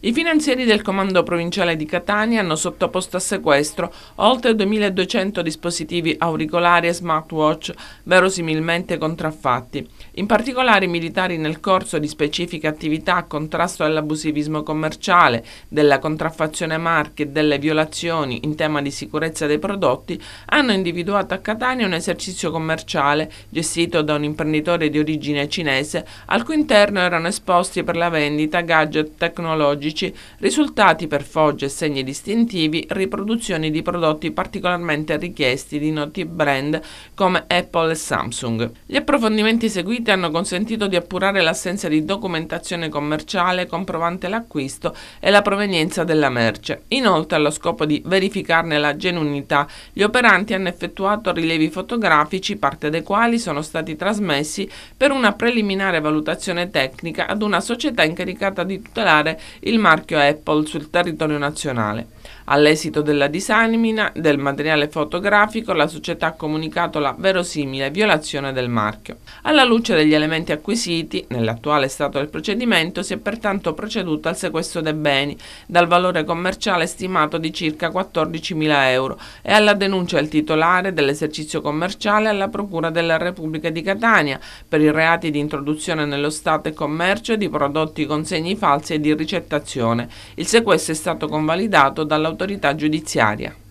I finanzieri del Comando Provinciale di Catania hanno sottoposto a sequestro oltre 2.200 dispositivi auricolari e smartwatch verosimilmente contraffatti. In particolare i militari nel corso di specifiche attività a contrasto all'abusivismo commerciale, della contraffazione a marche e delle violazioni in tema di sicurezza dei prodotti hanno individuato a Catania un esercizio commerciale gestito da un imprenditore di origine cinese al cui interno erano esposti per la vendita gadget tecnologici biologici, risultati per fogge e segni distintivi, riproduzioni di prodotti particolarmente richiesti di noti brand come Apple e Samsung. Gli approfondimenti seguiti hanno consentito di appurare l'assenza di documentazione commerciale comprovante l'acquisto e la provenienza della merce. Inoltre, allo scopo di verificarne la genuinità, gli operanti hanno effettuato rilievi fotografici, parte dei quali sono stati trasmessi per una preliminare valutazione tecnica ad una società incaricata di tutelare il marchio Apple sul territorio nazionale. All'esito della disamina del materiale fotografico, la società ha comunicato la verosimile violazione del marchio. Alla luce degli elementi acquisiti, nell'attuale stato del procedimento, si è pertanto proceduto al sequestro dei beni, dal valore commerciale stimato di circa 14.000 euro, e alla denuncia del titolare dell'esercizio commerciale alla Procura della Repubblica di Catania per i reati di introduzione nello Stato e commercio di prodotti con segni falsi e di ricettazione sequestrazione. Il sequestro è stato convalidato dall'autorità giudiziaria.